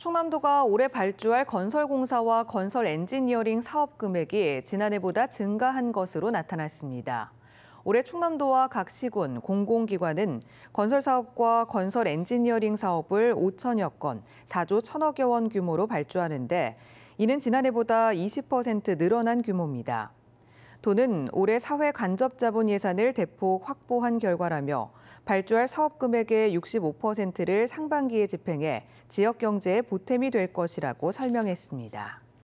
충남도가 올해 발주할 건설공사와 건설 엔지니어링 사업 금액이 지난해보다 증가한 것으로 나타났습니다. 올해 충남도와 각 시군, 공공기관은 건설사업과 건설 엔지니어링 사업을 5천여 건, 4조 천억여원 규모로 발주하는데 이는 지난해보다 20% 늘어난 규모입니다. 도는 올해 사회 간접 자본 예산을 대폭 확보한 결과라며 발주할 사업 금액의 65%를 상반기에 집행해 지역 경제에 보탬이 될 것이라고 설명했습니다.